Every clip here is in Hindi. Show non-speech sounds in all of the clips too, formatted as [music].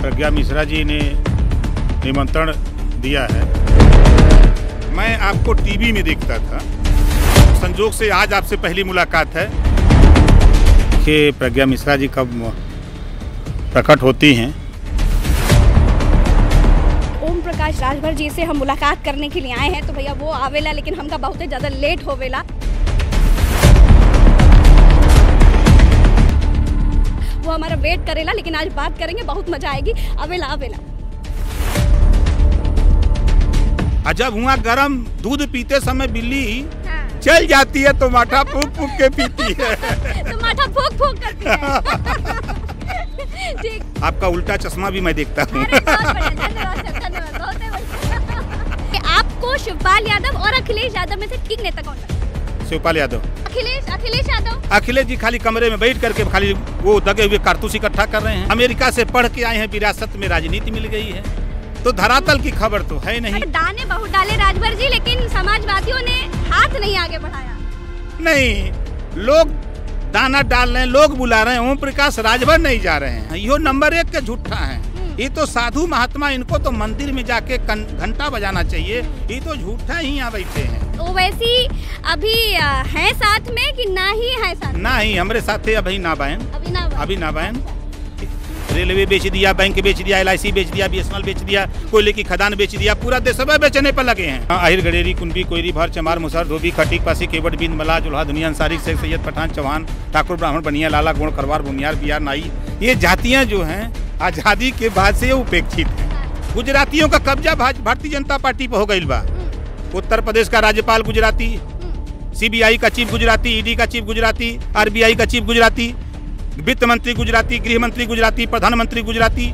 प्रज्ञा मिश्रा जी ने निमंत्रण दिया है मैं आपको टीवी में देखता था संजोग से आज आपसे पहली मुलाकात है कि प्रज्ञा मिश्रा जी कब प्रकट होती हैं ओम प्रकाश राजभर जी से हम मुलाकात करने के लिए आए हैं तो भैया वो आवेला लेकिन हमका बहुत ज़्यादा लेट होवेला वो हमारा वेट करेला लेकिन आज बात करेंगे बहुत मजा आएगी अवेला अवेला जब हुआ गरम दूध पीते समय बिल्ली हाँ। चल जाती है तो माठा फूक फूक के पीती है [laughs] तो माठा फूक फूक करती है ठीक आपका उल्टा चश्मा भी मैं देखता हूँ आपको शिवपाल यादव और अखिलेश यादव में से ठीक नेता कौन लगता है शिवपाल यादव अखिलेश अखिलेश यादव अखिलेश जी खाली कमरे में बैठ करके खाली वो दगे हुए कारतूस इकट्ठा कर रहे हैं अमेरिका से पढ़ के आए हैं विरासत में राजनीति मिल गई है तो धरातल की खबर तो है नहीं दाने बहुत डाले राजभर जी लेकिन समाजवादियों ने हाथ नहीं आगे बढ़ाया नहीं लोग दाना डाल रहे हैं लोग बुला रहे हैं ओम प्रकाश राजभर नहीं जा रहे हैं यो नंबर एक के झूठा है हम्म। ये तो साधु महात्मा इनको तो मंदिर में जाके घंटा बजाना चाहिए ये तो झूठा ही यहाँ बैठे हैं ओवैसी तो अभी हैं साथ में कि ना ही है साथ ना ही हमारे साथ थे अभी ना बहन अभी ना बहन रेलवे बेच दिया बैंक बेच दिया एल बेच दिया बी बेच दिया कोयले की खदान बेच दिया पूरा देश सब बेचने पर लगे हैं आहिर हाँ, गडेरी कुंबी कोयरी भर चमार मुसर धोबी खटीक पासी केवट बिंद मला जुल्हा दुनिया अंसारी शेख सैयद पठान चौहान ठाकुर ब्राह्मण बनिया लाला गोड़ करवार बुनियार बिहार नाई ये जातियाँ जो हैं आज़ादी के बाद से उपेक्षित हैं हाँ। गुजरातियों का कब्जा भारतीय जनता पार्टी पर हो गई बा उत्तर प्रदेश का राज्यपाल गुजराती सीबीआई का चीफ गुजराती ईडी का चीफ गुजराती आरबीआई का चीफ गुजराती वित्त मंत्री गुजराती गृह मंत्री गुजराती प्रधानमंत्री गुजराती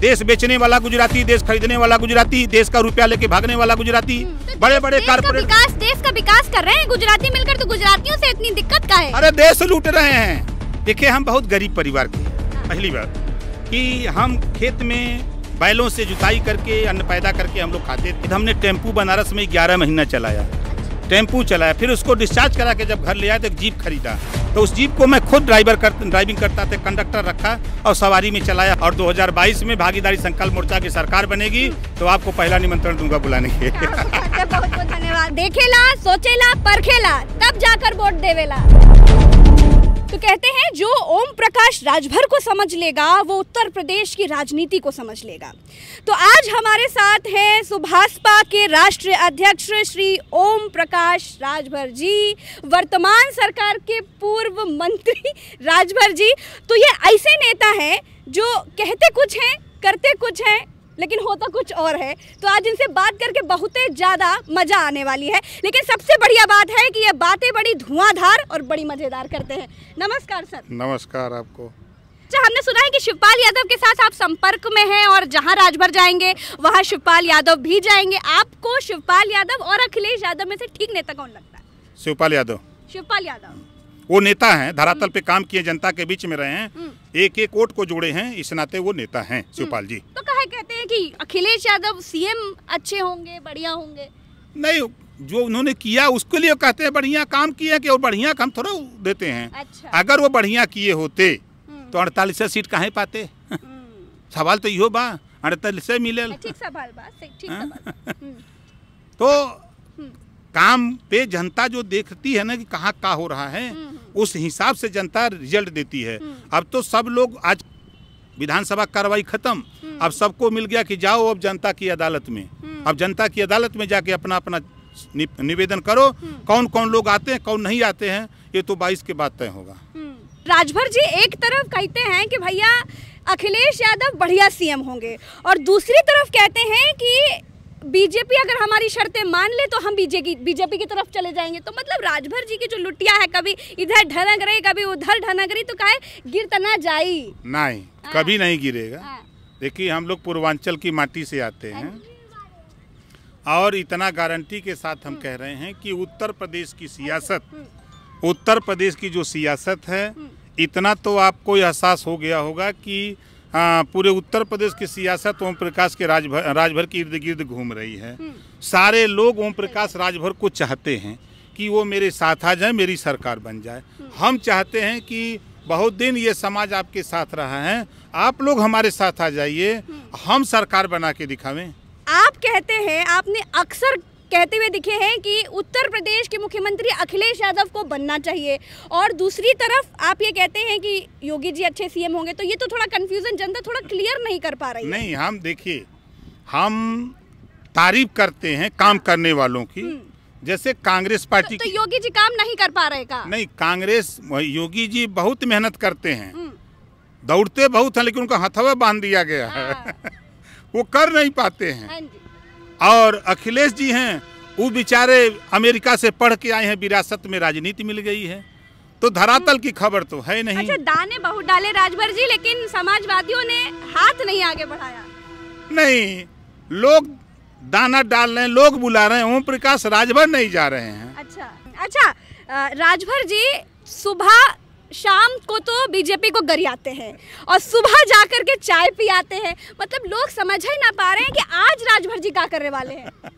देश बेचने वाला गुजराती देश खरीदने वाला गुजराती देश का रुपया लेके भागने वाला गुजराती हम्म, तो बड़े बड़े कारपोरेट विकास देश का विकास कर रहे हैं गुजराती मिलकर तो गुजरातियों से इतनी दिक्कत का है अरे देश लूट रहे हैं देखिये हम बहुत गरीब परिवार के हाँ। पहली बार की हम खेत में बैलों से जुताई करके अन्न पैदा करके हम लोग खाते थे हमने टेम्पू बनारस में ग्यारह महीना चलाया टेम्पू चलाया फिर उसको डिस्चार्ज करा के जब घर ले आए तो एक जीप खरीदा तो उस जीप को मैं खुद ड्राइवर कर ड्राइविंग करता था कंडक्टर रखा और सवारी में चलाया और 2022 में भागीदारी संकल्प मोर्चा की सरकार बनेगी तो आपको पहला निमंत्रण दूंगा बुलाने के बहुत बहुत धन्यवाद देखेला सोचेला परखेला तब जाकर वोट देवेला तो कहते हैं जो ओम प्रकाश राजभर को समझ लेगा वो उत्तर प्रदेश की राजनीति को समझ लेगा तो आज हमारे साथ हैं सुभाषपा के राष्ट्रीय अध्यक्ष श्री ओम प्रकाश राजभर जी वर्तमान सरकार के पूर्व मंत्री राजभर जी तो ये ऐसे नेता हैं जो कहते कुछ हैं करते कुछ हैं लेकिन होता कुछ और है तो आज इनसे बात करके बहुत ज़्यादा मज़ा आने वाली है लेकिन सबसे बढ़िया बात है कि ये बातें बड़ी धुआंधार और बड़ी मज़ेदार करते हैं नमस्कार सर नमस्कार आपको अच्छा हमने सुना है कि शिवपाल यादव के साथ आप संपर्क में हैं और जहां राजभर जाएंगे वहां शिवपाल यादव भी जाएंगे आपको शिवपाल यादव और अखिलेश यादव में से ठीक नेता कौन लगता है शिवपाल यादव शिवपाल यादव वो नेता हैं धरातल हम्म। पे काम किए जनता के बीच में रहे हैं एक एक वोट को जोड़े हैं इस नाते वो नेता हैं हम्म। शिवपाल जी तो कहा कहते हैं कि अखिलेश यादव सीएम अच्छे होंगे बढ़िया होंगे नहीं जो उन्होंने किया उसके लिए कहते हैं बढ़िया काम किया कि और बढ़िया काम थोड़ा देते हैं अच्छा। अगर वो बढ़िया किए होते हम्म। तो अड़तालीस सीट कहा पाते सवाल तो यो बा अड़तालीस मिले ठीक सवाल बा हाँ। [laughs] तो काम पे जनता जो देखती है ना कि कहाँ का हो रहा है हम्म, हम्म। उस हिसाब से जनता रिजल्ट देती है हम्म। अब तो सब लोग आज विधानसभा कार्रवाई खत्म अब सबको मिल गया कि जाओ अब जनता की अदालत में अब जनता की अदालत में जाके अपना अपना निवेदन करो कौन कौन लोग आते हैं कौन नहीं आते हैं ये तो बाईस के बाद तय होगा राजभर जी एक तरफ कहते हैं कि भैया अखिलेश यादव बढ़िया सीएम होंगे और दूसरी तरफ कहते हैं कि बीजेपी अगर हमारी शर्तें मान ले तो हम बीजेपी बीजेपी की तरफ चले जाएंगे तो मतलब राजभर जी की जो लुटिया है कभी इधर ढनक रही कभी उधर ढनक रही तो कहे गिर तो ना जाई नहीं हाँ। कभी नहीं गिरेगा हाँ। देखिए हम लोग पूर्वांचल की माटी से आते हैं हाँ और इतना गारंटी के साथ हम कह रहे हैं कि उत्तर प्रदेश की सियासत उत्तर प्रदेश की जो सियासत है इतना तो आपको एहसास हो गया होगा कि पूरे उत्तर प्रदेश की सियासत ओम प्रकाश के राजभर राजभर के इर्द गिर्द घूम रही है हम्म। सारे लोग ओम प्रकाश राजभर को चाहते हैं कि वो मेरे साथ आ जाए मेरी सरकार बन जाए हम्म। हम चाहते हैं कि बहुत दिन ये समाज आपके साथ रहा है आप लोग हमारे साथ आ जाइए हम्म। हम सरकार बना के दिखावें आप कहते हैं आपने अक्सर कहते हुए दिखे हैं कि उत्तर प्रदेश के मुख्यमंत्री अखिलेश यादव को बनना चाहिए और दूसरी तरफ आप ये कहते हैं कि योगी जी अच्छे सीएम होंगे तो ये तो थोड़ा कंफ्यूजन जनता थोड़ा क्लियर नहीं कर पा रही नहीं हम देखिए हम तारीफ करते हैं काम करने वालों की हम्म। जैसे कांग्रेस तो- पार्टी तो, तो योगी जी काम नहीं कर पा रहे का नहीं कांग्रेस योगी जी बहुत मेहनत करते हैं हम्म। दौड़ते बहुत हैं लेकिन उनका हथवा बांध दिया गया है हाँ। [laughs] वो कर नहीं पाते हैं हाँ और अखिलेश जी हैं वो बेचारे अमेरिका से पढ़ के आए हैं विरासत में राजनीति मिल गई है तो धरातल की खबर तो है नहीं अच्छा दाने बहुत डाले राजभर जी लेकिन समाजवादियों ने हाथ नहीं आगे बढ़ाया नहीं लोग दाना डाल रहे हैं लोग बुला रहे हैं ओम प्रकाश राजभर नहीं जा रहे हैं अच्छा अच्छा राजभर जी सुबह शाम को तो बीजेपी को गरियाते हैं और सुबह जा कर के चाय पियाते हैं मतलब लोग समझ ही ना पा रहे हैं कि आज राजभर जी क्या करने वाले हैं [laughs]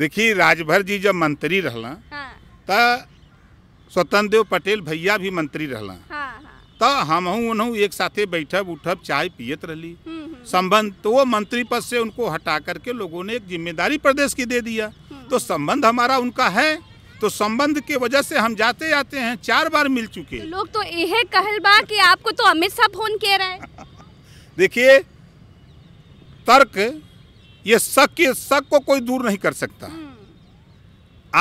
देखिए राजभर जी जब मंत्री रहला हाँ। तो स्वतंत्र देव पटेल भैया भी मंत्री रहला हाँ, हाँ। तो हम उन्हों एक साथे बैठब उठब चाय पियत रही हम्म, हम्म। संबंध तो वो मंत्री पद से उनको हटा करके लोगों ने एक जिम्मेदारी प्रदेश की दे दिया हम्म। तो संबंध हमारा उनका है तो संबंध के वजह से हम जाते आते हैं चार बार मिल चुके तो लोग तो यह कहल बा कि आपको तो अमित शाह फोन कह रहे [laughs] देखिए तर्क ये शक के शक को कोई दूर नहीं कर सकता हम्म।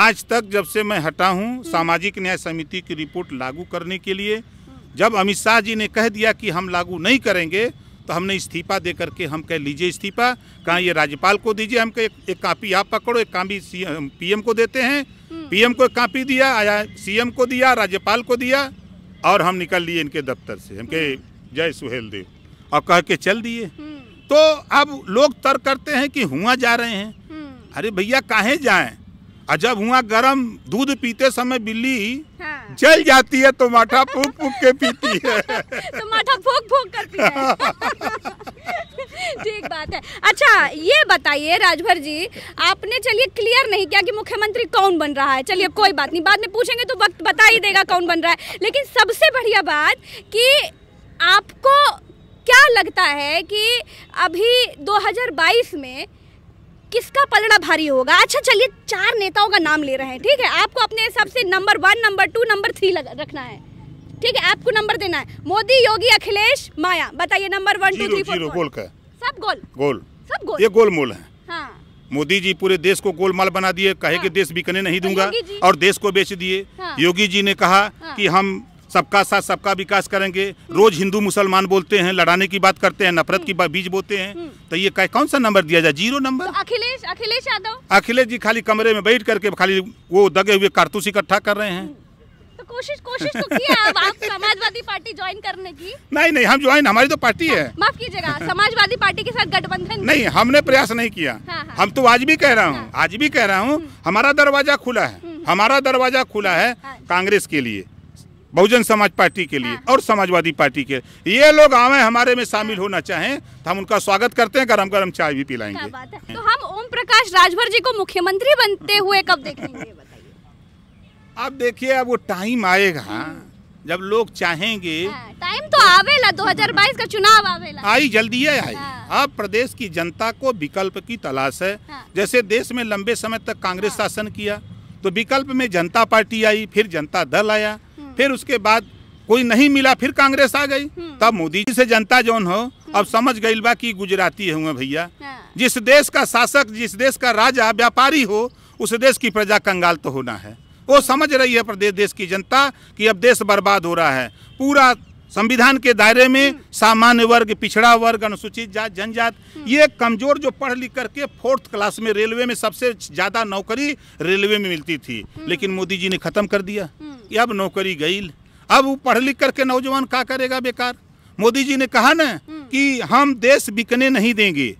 आज तक जब से मैं हटा हूँ हम्म। सामाजिक न्याय समिति की रिपोर्ट लागू करने के लिए हम्म। जब अमित शाह जी ने कह दिया कि हम लागू नहीं करेंगे तो हमने इस्तीफा दे करके हम कह लीजिए इस्तीफा कहाँ ये राज्यपाल को दीजिए हम कह एक कापी आप पकड़ो एक भी पीएम को देते हैं पीएम को कापी दिया आया सीएम को दिया राज्यपाल को दिया और हम निकल लिए इनके दफ्तर से हम के जय सुहेल देव और कह के चल दिए हम्म। तो अब लोग तर्क करते हैं कि हुआ जा रहे हैं हम्म। अरे भैया काहे जाएं और जब हुआ गरम दूध पीते समय बिल्ली हाँ। जल जाती है तो माठा फूक फूक के पीती है [laughs] तो माठा फूक फूक करती है ठीक बात है अच्छा ये बताइए राजभर जी आपने चलिए क्लियर नहीं किया कि मुख्यमंत्री कौन बन रहा है चलिए कोई बात नहीं बाद में पूछेंगे तो वक्त बता ही देगा कौन बन रहा है लेकिन सबसे बढ़िया बात कि आपको क्या लगता है कि अभी 2022 में किसका पलड़ा भारी होगा अच्छा चलिए चार नेताओं का नाम ले रहे हैं ठीक है आपको अपने हिसाब से number one number two number three रखना है ठीक है आपको नंबर देना है मोदी योगी अखिलेश माया बताइए number one two three four गोल का सब गोल गोल सब गोल ये गोल मोल है हाँ। मोदी जी पूरे देश को गोलमाल बना दिए कहे हाँ। कि देश बिकने नहीं तो दूंगा और देश को बेच दिए हाँ। योगी जी ने कहा हाँ। कि हम सबका साथ सबका विकास करेंगे रोज हिंदू मुसलमान बोलते हैं लड़ाने की बात करते हैं नफरत की बीज बोते हैं हम्म। तो ये कौन सा नंबर दिया जाए जीरो नंबर तो अखिलेश अखिलेश यादव अखिलेश जी खाली कमरे में बैठ करके खाली वो दगे हुए कारतूस इकट्ठा कर रहे हैं हम्म। तो कोशिश कोशिश तो किया आप समाजवादी पार्टी ज्वाइन करने की नहीं नहीं हम ज्वाइन हमारी तो पार्टी है हाँ, माफ कीजिएगा समाजवादी पार्टी के साथ गठबंधन नहीं हमने प्रयास नहीं किया हाँ, हाँ। हम तो आज भी कह रहा हूँ आज भी कह रहा हूँ हम्म। हमारा दरवाजा खुला है हमारा दरवाजा खुला है कांग्रेस के लिए बहुजन समाज पार्टी के लिए हाँ। और समाजवादी पार्टी के ये लोग आवे हमारे में शामिल होना चाहें तो हम उनका स्वागत करते हैं गरम गरम चाय भी पिलाएंगे तो हम ओम प्रकाश राजभर जी को मुख्यमंत्री बनते हुए कब देखेंगे अब देखिए अब वो टाइम आएगा हाँ। जब लोग चाहेंगे टाइम हाँ, तो आवेला 2022 का चुनाव आवेला आई जल्दी है आई अब प्रदेश की जनता को विकल्प की तलाश है जैसे देश में लंबे समय तक कांग्रेस शासन किया तो विकल्प में जनता पार्टी आई फिर जनता दल आया फिर उसके बाद कोई नहीं मिला फिर कांग्रेस आ गई हम्म। तब मोदी जी से जनता जौन हो हम्म। अब समझ गई बा की गुजराती हुए भैया हाँ। जिस देश का शासक जिस देश का राजा व्यापारी हो उस देश की प्रजा कंगाल तो होना है वो समझ रही है प्रदेश देश की जनता कि अब देश बर्बाद हो रहा है पूरा संविधान के दायरे में सामान्य वर्ग पिछड़ा वर्ग अनुसूचित जात जनजात ये कमजोर जो पढ़ लिख करके फोर्थ क्लास में रेलवे में सबसे ज्यादा नौकरी रेलवे में मिलती थी लेकिन मोदी जी ने खत्म कर दिया अब नौकरी गई अब वो पढ़ लिख करके नौजवान क्या करेगा बेकार मोदी जी ने कहा ना कि हम देश बिकने नहीं देंगे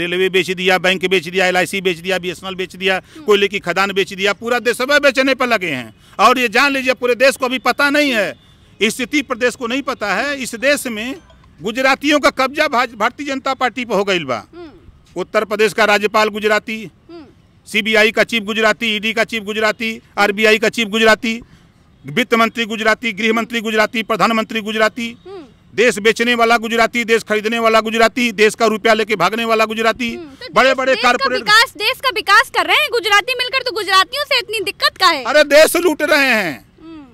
रेलवे बेच दिया बैंक बेच दिया एल बेच दिया बी बेच दिया कोयले की खदान बेच दिया पूरा देश सब बेचने पर लगे हैं और ये जान लीजिए पूरे देश को अभी पता नहीं है स्थिति प्रदेश को नहीं पता है इस देश में गुजरातियों का कब्जा भारतीय जनता पार्टी पर हो गई बा हम्म। उत्तर प्रदेश का राज्यपाल गुजराती हम्म। सीबीआई का चीफ गुजराती ईडी का चीफ गुजराती आरबीआई का चीफ गुजराती वित्त मंत्री गुजराती गृह मंत्री गुजराती प्रधानमंत्री गुजराती हम्म। देश बेचने वाला गुजराती देश खरीदने वाला गुजराती देश का रुपया लेके भागने वाला गुजराती तो बड़े बड़े कारपोरेट विकास देश का विकास कर रहे हैं गुजराती मिलकर तो गुजरातियों से इतनी दिक्कत का है अरे देश लूट रहे हैं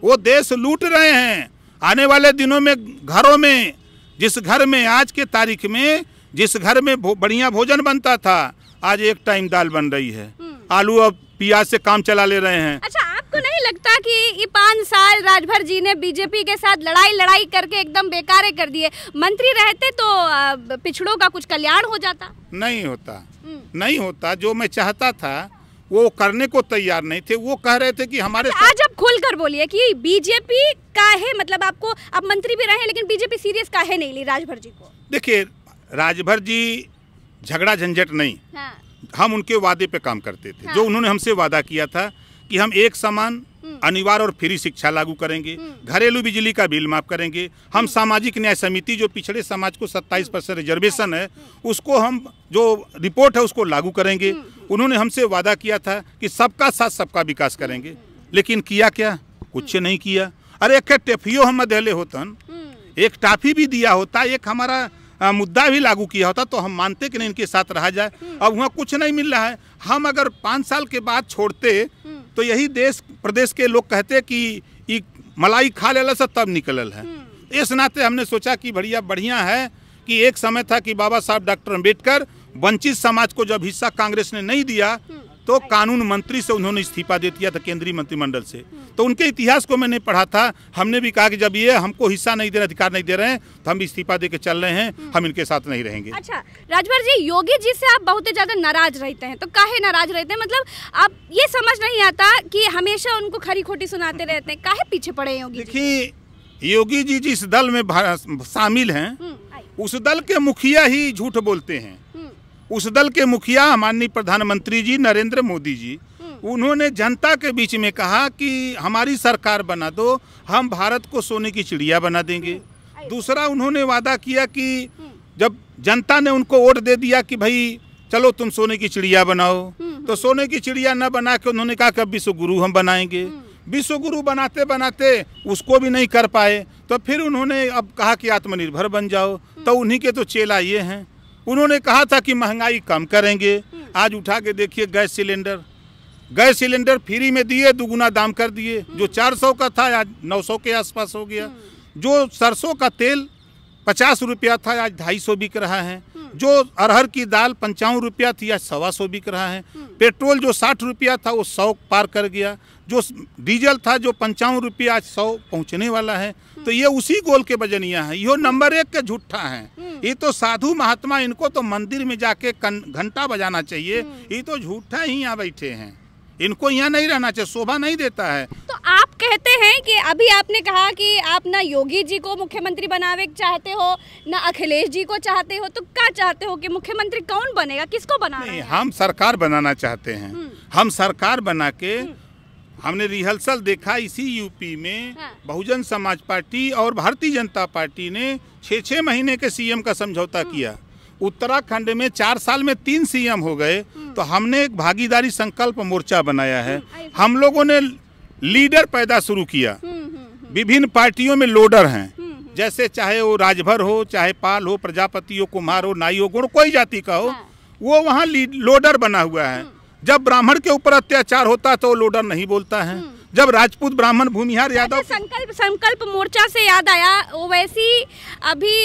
वो देश लूट रहे हैं आने वाले दिनों में घरों में जिस घर में आज के तारीख में जिस घर में भो, बढ़िया भोजन बनता था आज एक टाइम दाल बन रही है हम्म। आलू अब प्याज से काम चला ले रहे हैं अच्छा आपको नहीं लगता कि ये पाँच साल राजभर जी ने बीजेपी के साथ लड़ाई लड़ाई करके एकदम बेकार कर दिए मंत्री रहते तो पिछड़ों का कुछ कल्याण हो जाता नहीं होता हम्म। नहीं होता जो मैं चाहता था वो करने को तैयार नहीं थे वो कह रहे थे कि हमारे अच्छा, आज आप आप कर बोलिए कि बीजेपी का है मतलब आपको आप मंत्री भी रहे लेकिन बीजेपी सीरियस का है नहीं ली राजभर जी को देखिए राजभर जी झगड़ा झंझट नहीं हाँ। हम उनके वादे पे काम करते थे हाँ। जो उन्होंने हमसे वादा किया था कि हम एक समान हम्म। अनिवार्य और फ्री शिक्षा लागू करेंगे हम्म। घरेलू बिजली का बिल माफ करेंगे हम हम्म। सामाजिक न्याय समिति जो पिछड़े समाज को 27 परसेंट रिजर्वेशन है उसको हम जो रिपोर्ट है उसको लागू करेंगे उन्होंने हमसे वादा किया था कि सबका साथ सबका विकास करेंगे लेकिन किया क्या कुछ नहीं किया अरे एक टेफियो हम अधेले होतन एक टाफी भी दिया होता एक हमारा आ, मुद्दा भी लागू किया होता तो हम मानते कि नहीं इनके साथ रहा जाए अब वहाँ कुछ नहीं मिल रहा है हम अगर पाँच साल के बाद छोड़ते तो यही देश प्रदेश के लोग कहते कि मलाई खा ले से तब निकल है हम्म। इस नाते हमने सोचा कि बढ़िया बढ़िया है कि एक समय था कि बाबा साहब डॉक्टर अम्बेडकर वंचित समाज को जब हिस्सा कांग्रेस ने नहीं दिया हम्म। तो कानून मंत्री से उन्होंने इस्तीफा दे दिया था केंद्रीय मंत्रिमंडल से तो उनके इतिहास को मैंने पढ़ा था हमने भी कहा कि जब ये हमको हिस्सा नहीं दे रहे अधिकार नहीं दे रहे हैं तो हम इस्तीफा दे के चल रहे हैं हम्म। हम इनके साथ नहीं रहेंगे अच्छा राजभर जी योगी जी से आप बहुत ही ज्यादा नाराज रहते हैं तो काहे नाराज रहते हैं मतलब आप ये समझ नहीं आता की हमेशा उनको खरी खोटी सुनाते रहते हैं काहे पीछे पड़े योगी देखिए योगी जी जिस दल में शामिल है हम्म, उस दल के मुखिया ही झूठ बोलते हैं उस दल के मुखिया माननीय प्रधानमंत्री जी नरेंद्र मोदी जी हम्म। उन्होंने जनता के बीच में कहा कि हमारी सरकार बना दो हम भारत को सोने की चिड़िया बना देंगे हम्म। दूसरा उन्होंने वादा किया कि हम्म। जब जनता ने उनको वोट दे दिया कि भाई चलो तुम सोने की चिड़िया बनाओ तो सोने की चिड़िया न बना के उन्होंने कहा कि अब विश्व गुरु हम बनाएंगे विश्व गुरु बनाते बनाते उसको भी नहीं कर पाए तो फिर उन्होंने अब कहा कि आत्मनिर्भर बन जाओ तो उन्हीं के तो चेला ये हैं उन्होंने कहा था कि महंगाई कम करेंगे हम्म। आज उठा के देखिए gas cylinder gas cylinder free में दिए दुगुना दाम कर दिए जो 400 हम्म। का था आज 900 के आसपास हो गया हम्म। जो सरसों का तेल पचास रुपया था आज ढाई सौ बिक रहा है जो अरहर की दाल पंचावन रुपया थी आज सवा सौ बिक रहा है पेट्रोल जो साठ रुपया था वो सौ पार कर गया जो डीजल था जो पंचावन रुपया आज सौ पहुँचने वाला है तो ये उसी गोल के बजनिया है यो नंबर एक के झूठा है हम्म। ये तो साधु महात्मा इनको तो मंदिर में जाके घंटा बजाना चाहिए हम्म। ये तो झूठा ही यहाँ बैठे हैं इनको यहाँ नहीं रहना चाहिए शोभा नहीं देता है तो आप कहते हैं कि अभी आपने कहा कि आप ना योगी जी को मुख्यमंत्री बनावे चाहते हो ना अखिलेश जी को चाहते हो तो क्या चाहते हो कि मुख्यमंत्री कौन बनेगा किसको बनाना नहीं, हम सरकार बनाना चाहते हैं हम्म। हम सरकार बना के हमने रिहर्सल देखा इसी यूपी में हाँ। बहुजन समाज पार्टी और भारतीय जनता पार्टी ने छः छः महीने के सीएम का समझौता हाँ। किया उत्तराखंड में चार साल में तीन सीएम हो गए हाँ। तो हमने एक भागीदारी संकल्प मोर्चा बनाया है हाँ, हम लोगों ने लीडर पैदा शुरू किया विभिन्न पार्टियों में लोडर हैं जैसे चाहे वो राजभर हो चाहे पाल हो प्रजापति हो कुम्हार हो नाई हो गुण कोई जाति का हो वो वहाँ लोडर बना हुआ है जब ब्राह्मण के ऊपर अत्याचार होता है तो लोडर नहीं बोलता है हम्म। जब राजपूत ब्राह्मण भूमिहार अच्छा, यादव संकल्प संकल्प मोर्चा से याद आया ओवैसी अभी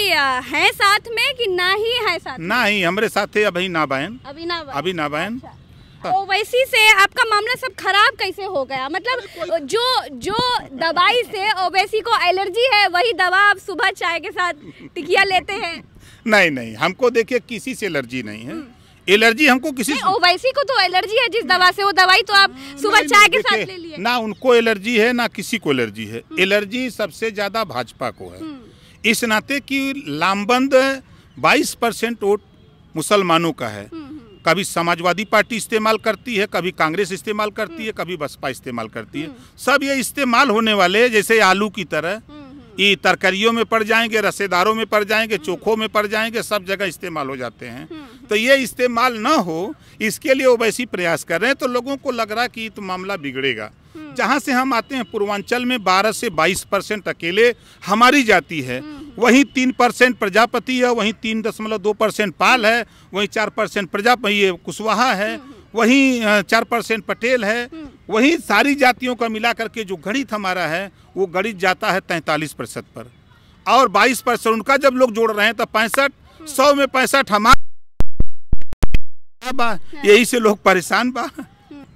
है साथ में कि ना ही है साथ ना ही हमारे साथ थे अभी ना बहन अभी ना अभी ना बहन ओवैसी अच्छा। तो से आपका मामला सब खराब कैसे हो गया मतलब जो जो दवाई से ओवैसी को एलर्जी है वही दवा आप सुबह चाय के साथ टिकिया लेते हैं [laughs] नहीं नहीं हमको देखिए किसी से एलर्जी नहीं है हम्म। एलर्जी हमको किसी ओवैसी को तो एलर्जी है जिस दवा से वो दवाई तो आप सुबह चाय के साथ ले लिए ना उनको एलर्जी है ना किसी को एलर्जी है हम्म। एलर्जी सबसे ज्यादा भाजपा को है हम्म। इस नाते कि लामबंद 22 परसेंट वोट मुसलमानों का है हम्म, कभी समाजवादी पार्टी इस्तेमाल करती है कभी कांग्रेस इस्तेमाल करती है कभी बसपा इस्तेमाल करती है सब ये इस्तेमाल होने वाले जैसे आलू की तरह ये तरकारियों में पड़ जाएंगे रसेदारों में पड़ जाएंगे हम्म। चोखों में पड़ जाएंगे सब जगह इस्तेमाल हो जाते हैं हम्म। तो ये इस्तेमाल ना हो इसके लिए वो वैसी प्रयास कर रहे हैं तो लोगों को लग रहा है कि तो मामला बिगड़ेगा हम्म। जहाँ से हम आते हैं पूर्वांचल में 12 से 22 परसेंट अकेले हमारी जाति है वहीं तीन परसेंट प्रजापति है वहीं तीन दशमलव दो परसेंट पाल है वहीं चार परसेंट प्रजापति कुशवाहा है वहीं चार परसेंट पटेल है हम्म। वहीं सारी जातियों का मिला करके जो गणित हमारा है वो गणित जाता है तैंतालीस प्रतिशत पर और बाईस परसेंट उनका जब लोग जोड़ रहे हैं तो पैंसठ हम्म। सौ में पैंसठ हमारा हाँ। यही से लोग परेशान बा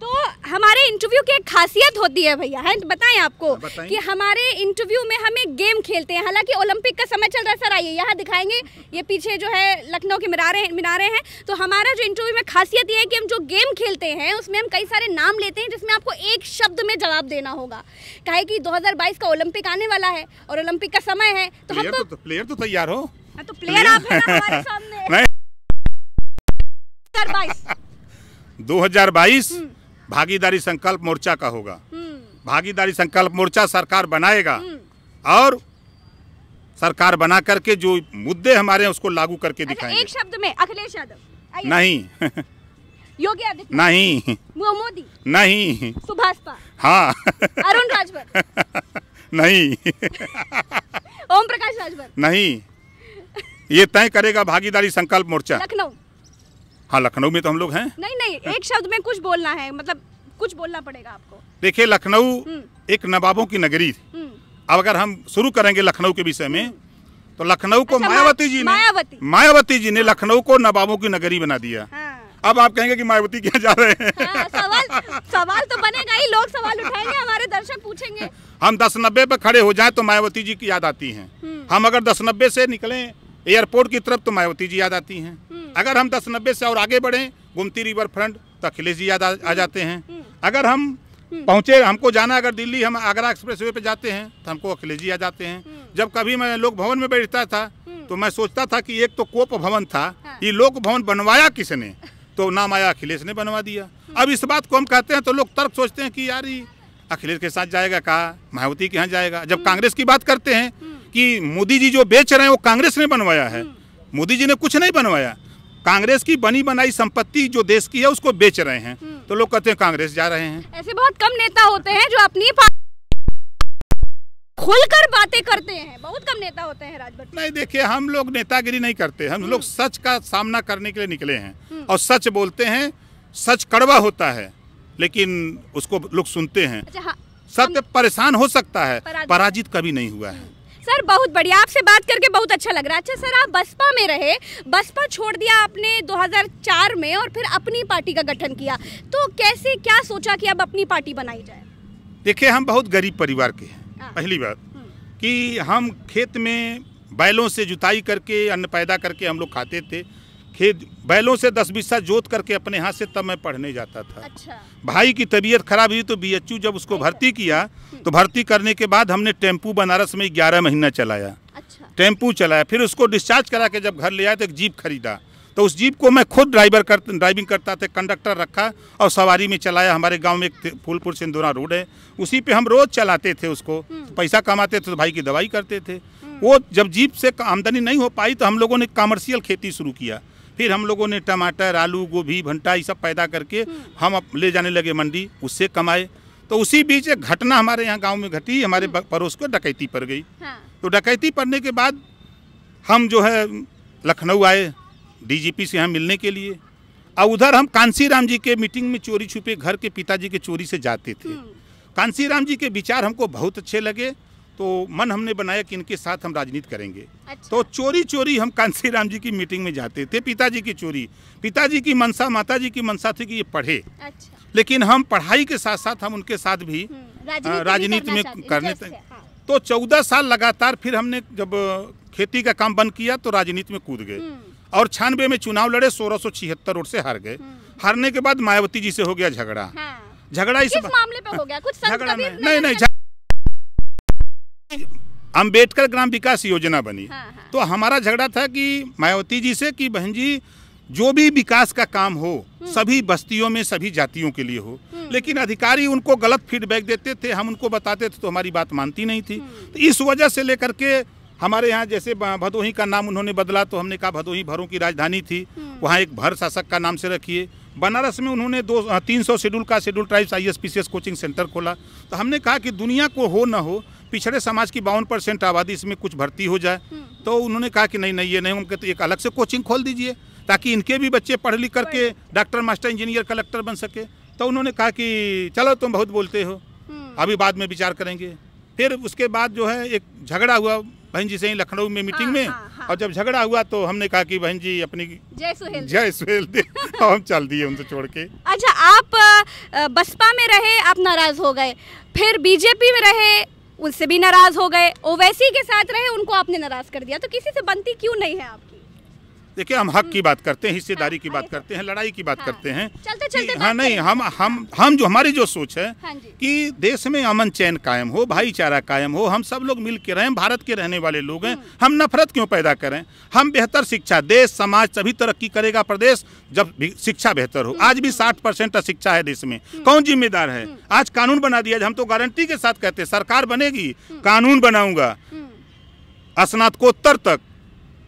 तो हमारे इंटरव्यू की एक खासियत होती है भैया है बताएं आपको हाँ, बताएं। कि हमारे इंटरव्यू में हम एक गेम खेलते हैं हालांकि ओलंपिक का समय चल रहा है सर आइए यहाँ दिखाएंगे ये पीछे जो है लखनऊ के मिनारे मिनारे हैं तो हमारा जो इंटरव्यू में खासियत ये है कि हम जो गेम खेलते हैं उसमें हम कई सारे नाम लेते हैं जिसमें आपको एक शब्द में जवाब देना होगा कहे कि दो का ओलंपिक आने वाला है और ओलंपिक का समय है तो हम प्लेयर तो, तो-, तो-, तो तैयार हो हाँ, तो प्लेयर आप [laughs] दो हजार बाईस भागीदारी संकल्प मोर्चा का होगा हम्म। भागीदारी संकल्प मोर्चा सरकार बनाएगा हम्म। और सरकार बना करके जो मुद्दे हमारे हैं उसको लागू करके अच्छा, दिखाएंगे एक शब्द में अखिलेश यादव नहीं [laughs] योगी आदित्य नहीं मोदी नहीं सुभाष हाँ अरुण राजभर [laughs] नहीं [laughs] ओम प्रकाश राजभर नहीं ये तय करेगा भागीदारी संकल्प मोर्चा लखनऊ हाँ लखनऊ में तो हम लोग हैं नहीं नहीं एक शब्द में कुछ बोलना है मतलब कुछ बोलना पड़ेगा आपको देखिए लखनऊ हम्म। एक नवाबों की नगरी हम्म। अब अगर हम शुरू करेंगे लखनऊ के विषय में हम्म। तो लखनऊ को अच्छा, मायावती जी ने मायावती मायावती जी ने लखनऊ को नवाबों की नगरी बना दिया हाँ। अब आप कहेंगे कि मायावती क्या जा रहे हैं हाँ, सवाल सवाल तो बनेगा ही लोग सवाल उठाएंगे हमारे दर्शक पूछेंगे हम दस नब्बे पर खड़े हो जाएं तो मायावती जी की याद आती हैं हम अगर दस नब्बे से निकलें एयरपोर्ट की तरफ तो मायावती जी याद आती हैं अगर हम दस नब्बे से और आगे बढ़ें गुमती रिवर फ्रंट तो अखिलेश जी याद आ, आ जाते हैं हम्म, हम्म। अगर हम हम्म। पहुंचे हमको जाना अगर दिल्ली हम आगरा एक्सप्रेस वे पर जाते हैं तो हमको अखिलेश जी आ जाते हैं जब कभी मैं लोक भवन में बैठता था तो मैं सोचता था कि एक तो कोप भवन था हाँ। ये लोक भवन बनवाया किसने तो नाम आया अखिलेश ने बनवा दिया अब इस बात को हम कहते हैं तो लोग तर्क सोचते हैं कि यार ये अखिलेश के साथ जाएगा कहा मायावती के यहाँ जाएगा जब कांग्रेस की बात करते हैं कि मोदी जी जो बेच रहे हैं वो कांग्रेस ने बनवाया है मोदी जी ने कुछ नहीं बनवाया कांग्रेस की बनी बनाई संपत्ति जो देश की है उसको बेच रहे हैं हम्म। तो लोग कहते हैं कांग्रेस जा रहे हैं ऐसे बहुत कम नेता होते हैं जो अपनी खुलकर बातें करते हैं बहुत कम नेता होते हैं राजभर नहीं देखिए हम लोग नेतागिरी नहीं करते हम लोग हम्म। सच का सामना करने के लिए निकले हैं हम्म। और सच बोलते हैं सच कड़वा होता है लेकिन उसको लोग सुनते हैं अच्छा, हाँ, सत्य परेशान हो सकता है पराजित कभी नहीं हुआ है सर बहुत बढ़िया आपसे बात करके बहुत अच्छा लग रहा है अच्छा सर आप बसपा में रहे बसपा छोड़ दिया आपने 2004 में और फिर अपनी पार्टी का गठन किया तो कैसे क्या सोचा कि अब अपनी पार्टी बनाई जाए देखिए हम बहुत गरीब परिवार के हैं हाँ। पहली बात हम्म। कि हम खेत में बैलों से जुताई करके अन्न पैदा करके हम लोग खाते थे खेत बैलों से दस बीसा जोत करके अपने हाथ से तब मैं पढ़ने जाता था अच्छा। भाई की तबीयत खराब हुई तो बीएचयू जब उसको अच्छा। भर्ती किया तो भर्ती करने के बाद हमने टेम्पू बनारस में ग्यारह महीना चलाया अच्छा। टेम्पू चलाया फिर उसको डिस्चार्ज करा के जब घर ले आया तो एक जीप खरीदा तो उस जीप को मैं खुद ड्राइवर कर ड्राइविंग करता था कंडक्टर रखा और सवारी में चलाया हमारे गांव में एक फूलपुर सिंदूरा रोड है उसी पे हम रोज़ चलाते थे उसको हम्म। तो पैसा कमाते थे तो भाई की दवाई करते थे हम्म। वो जब जीप से आमदनी नहीं हो पाई तो हम लोगों ने कॉमर्शियल खेती शुरू किया फिर हम लोगों ने टमाटर आलू गोभी भंटा ये सब पैदा करके हम्म। हम ले जाने लगे मंडी उससे कमाए तो उसी बीच एक घटना हमारे यहाँ गांव में घटी हमारे हम्म। पड़ोस को डकैती पड़ गई हाँ। तो डकैती पड़ने के बाद हम जो है लखनऊ आए डीजीपी से यहाँ मिलने के लिए और उधर हम कांसीराम जी के मीटिंग में चोरी छुपे घर के पिताजी के चोरी से जाते थे हम्म। राम जी के विचार हमको बहुत अच्छे लगे तो मन हमने बनाया कि इनके साथ हम राजनीति करेंगे अच्छा। तो चोरी चोरी हम कांसी राम जी की मीटिंग में जाते थे पिताजी की चोरी पिताजी की मनसा माताजी की मनसा थी कि ये पढ़े अच्छा। लेकिन हम पढ़ाई के साथ साथ हम उनके साथ भी हम्म, राजनीति में करने हाँ। तो चौदह साल लगातार फिर हमने जब खेती का काम बंद किया तो राजनीति में कूद गए हम्म। और छानबे में चुनाव लड़े सोलह वोट से हार गए हम्म। हारने के बाद मायावती जी से हो गया झगड़ा हाँ। झगड़ा इस मामले पे हो गया कुछ झगड़ा नहीं नहीं अम्बेडकर ग्राम विकास योजना बनी हाँ, हाँ। तो हमारा झगड़ा था कि मायावती जी से कि बहन जी जो भी विकास का काम हो हम्म। सभी बस्तियों में सभी जातियों के लिए हो हम्म। लेकिन अधिकारी उनको गलत फीडबैक देते थे हम उनको बताते थे तो हमारी बात मानती नहीं थी हम्म। तो इस वजह से लेकर के हमारे यहाँ जैसे भदोही का नाम उन्होंने बदला तो हमने कहा भदोही भरों की राजधानी थी वहाँ एक भर शासक का नाम से रखिए बनारस में उन्होंने दो तीन सौ शेड्यूल का schedule tribes I S coaching centre खोला तो हमने कहा कि दुनिया को हो ना हो पिछड़े समाज की बावन परसेंट आबादी इसमें कुछ भर्ती हो जाए हम्म। तो उन्होंने कहा कि नहीं नहीं ये नहीं उनके तो एक अलग से कोचिंग खोल दीजिए ताकि इनके भी बच्चे पढ़ लिख करके डॉक्टर मास्टर इंजीनियर कलेक्टर बन सके तो उन्होंने कहा कि चलो तुम बहुत बोलते हो हम्म। अभी बाद में विचार करेंगे फिर उसके बाद जो है एक झगड़ा हुआ बहन जी से ही लखनऊ में मीटिंग हाँ, में हाँ, हाँ। और जब झगड़ा हुआ तो हमने कहा कि बहन जी अपनी जय सुहेल जय सुहेल दे [laughs] हम चल दिए उनसे छोड़ के अच्छा आप बसपा में रहे आप नाराज हो गए फिर बीजेपी में रहे उनसे भी नाराज़ हो गए ओवैसी के साथ रहे उनको आपने नाराज़ कर दिया तो किसी से बनती क्यों नहीं है आपकी देखिए हम हक की हम्म। बात करते हैं हिस्सेदारी की हाँ, बात तो करते हैं लड़ाई की बात हाँ, करते हैं हाँ नहीं हम हम हम जो हमारी जो सोच है हाँ कि देश में अमन चैन कायम हो भाईचारा कायम हो हम सब लोग मिल के रहें भारत के रहने वाले लोग हैं हम्म। हम नफरत क्यों पैदा करें हम बेहतर शिक्षा देश समाज सभी तरक्की करेगा प्रदेश जब शिक्षा बेहतर हो आज भी हम्म। साठ परसेंट अशिक्षा है देश में कौन जिम्मेदार है आज कानून बना दिया हम तो गारंटी के साथ कहते हैं सरकार बनेगी कानून बनाऊंगा स्नातकोत्तर तक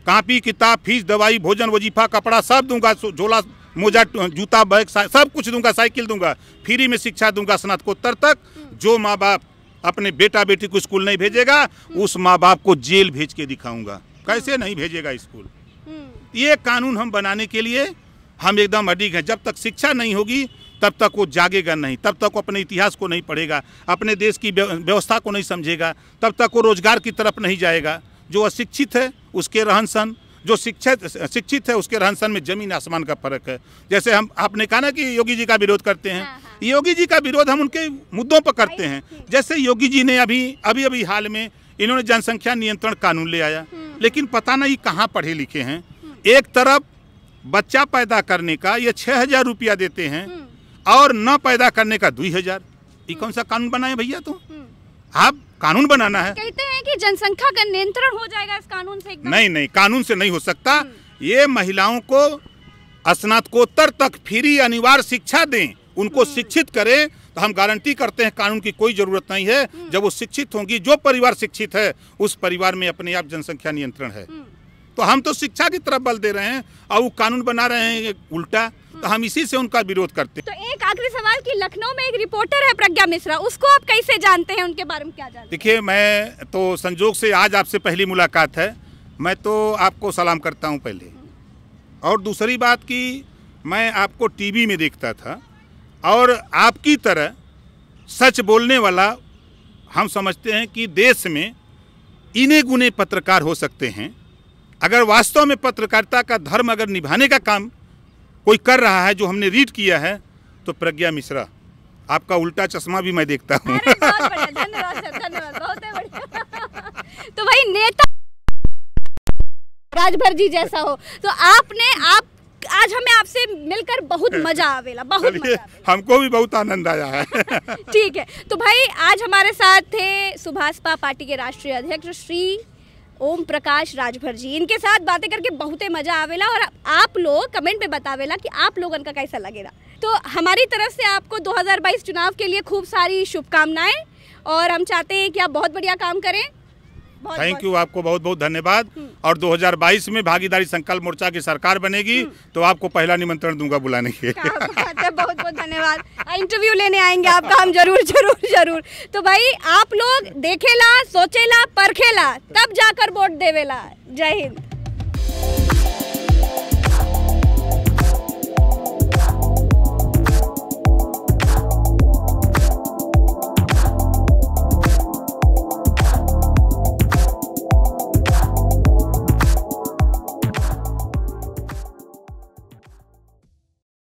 कापी किताब फीस दवाई भोजन वजीफा कपड़ा सब दूंगा झोला मोजा जूता बैग सब कुछ दूंगा साइकिल दूंगा फ्री में शिक्षा दूंगा स्नातकोत्तर तक जो माँ बाप अपने बेटा बेटी को स्कूल नहीं भेजेगा उस माँ बाप को जेल भेज के दिखाऊंगा कैसे नहीं भेजेगा स्कूल ये कानून हम बनाने के लिए हम एकदम अडिग हैं जब तक शिक्षा नहीं होगी तब तक वो जागेगा नहीं तब तक वो अपने इतिहास को नहीं पढ़ेगा अपने देश की व्यवस्था को नहीं समझेगा तब तक वो रोजगार की तरफ नहीं जाएगा जो अशिक्षित है उसके रहन सहन जो शिक्षित शिक्षित है उसके रहन सहन में जमीन आसमान का फर्क है जैसे हम आपने कहा ना कि योगी जी का विरोध करते हैं हाँ, हाँ। योगी जी का विरोध हम उनके मुद्दों पर करते हैं जैसे योगी जी ने अभी अभी अभी हाल में इन्होंने जनसंख्या नियंत्रण कानून ले आया हाँ। लेकिन पता नहीं कहाँ पढ़े लिखे हैं एक तरफ बच्चा पैदा करने का ये छः हजार रुपया देते हैं और न पैदा करने का दुई हजार ये कौन सा कानून बनाए भैया तुम तो? आप कानून बनाना है कहते हैं कि जनसंख्या का नियंत्रण हो जाएगा इस कानून से एकदम नहीं नहीं कानून से नहीं हो सकता हम्म। ये महिलाओं को स्नातकोत्तर तक फ्री अनिवार्य शिक्षा दें उनको हम्म। शिक्षित करें तो हम गारंटी करते हैं कानून की कोई जरूरत नहीं है हम्म। जब वो शिक्षित होंगी जो परिवार शिक्षित है उस परिवार में अपने आप जनसंख्या नियंत्रण है तो हम तो शिक्षा की तरफ बल दे रहे हैं और वो कानून बना रहे हैं उल्टा तो हम इसी से उनका विरोध करते हैं तो एक आखिरी सवाल कि लखनऊ में एक रिपोर्टर है प्रज्ञा मिश्रा उसको आप कैसे जानते हैं उनके बारे में क्या जानते देखिए मैं तो संजोग से आज आपसे पहली मुलाकात है मैं तो आपको सलाम करता हूँ पहले और दूसरी बात कि मैं आपको टीवी में देखता था और आपकी तरह सच बोलने वाला हम समझते हैं कि देश में इन्हें गुने पत्रकार हो सकते हैं अगर वास्तव में पत्रकारिता का धर्म अगर निभाने का काम कोई कर रहा है जो हमने रीड किया है तो प्रज्ञा मिश्रा आपका उल्टा चश्मा भी मैं देखता हूँ तो भाई नेता राजभर जी जैसा हो तो आपने आप आज हमें आपसे मिलकर बहुत मजा आवेला बहुत मजा आवेला। हमको भी बहुत आनंद आया है ठीक है तो भाई आज हमारे साथ थे सुभाषपा पार्टी के राष्ट्रीय अध्यक्ष श्री ओम प्रकाश राजभर जी इनके साथ बातें करके बहुत ही मजा आवेला और आप लोग कमेंट में बतावेला कि आप लोग का कैसा लगेगा तो हमारी तरफ से आपको 2022 चुनाव के लिए खूब सारी शुभकामनाएं और हम चाहते हैं कि आप बहुत बढ़िया काम करें थैंक यू आपको बहुत बहुत धन्यवाद हम्म। और 2022 में भागीदारी संकल्प मोर्चा की सरकार बनेगी हम्म। तो आपको पहला निमंत्रण दूंगा बुलाने के बहुत बहुत धन्यवाद इंटरव्यू लेने आएंगे आपका हम जरूर जरूर जरूर तो भाई आप लोग देखेला सोचेला परखेला तब जाकर वोट देवेला जय हिंद